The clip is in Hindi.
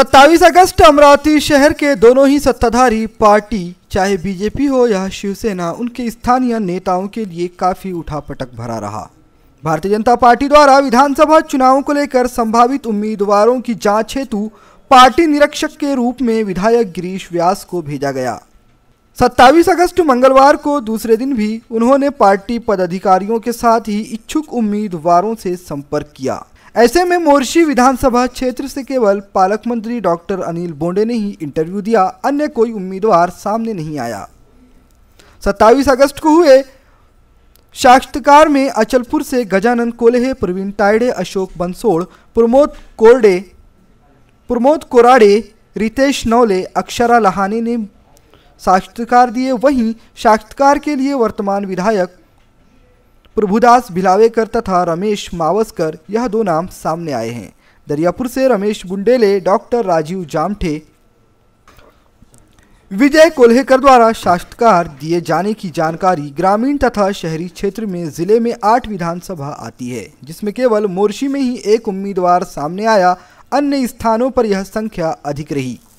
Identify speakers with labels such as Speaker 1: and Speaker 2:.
Speaker 1: सत्ताईस अगस्त अमरावती शहर के दोनों ही सत्ताधारी पार्टी चाहे बीजेपी हो या शिवसेना उनके स्थानीय नेताओं के लिए काफी उठापटक भरा रहा भारतीय जनता पार्टी द्वारा विधानसभा चुनाव को लेकर संभावित उम्मीदवारों की जांच हेतु पार्टी निरीक्षक के रूप में विधायक गिरीश व्यास को भेजा गया सत्ताईस अगस्त मंगलवार को दूसरे दिन भी उन्होंने पार्टी पदाधिकारियों के साथ ही इच्छुक उम्मीदवारों से संपर्क किया ऐसे में मोर्शी विधानसभा क्षेत्र से केवल पालक मंत्री डॉक्टर अनिल बोंडे ने ही इंटरव्यू दिया अन्य कोई उम्मीदवार सामने नहीं आया 27 अगस्त को हुए साक्षात्कार में अचलपुर से गजानंद कोलेहे प्रवीण टाइडे अशोक बंसोड़ प्रमोद कोरडे प्रमोद कोराडे रितेश नौले अक्षरा लहाने ने साक्षात्कार दिए वहीं साक्षात्कार के लिए वर्तमान विधायक प्रभुदास भिलावेकर तथा रमेश मावसकर यह दो नाम सामने आए हैं दरियापुर से रमेश बुंडेले डॉक्टर राजीव जामठे विजय कोल्हेकर द्वारा शास्त्रकार दिए जाने की जानकारी ग्रामीण तथा शहरी क्षेत्र में जिले में आठ विधानसभा आती है जिसमें केवल मोर्शी में ही एक उम्मीदवार सामने आया अन्य स्थानों पर यह संख्या अधिक रही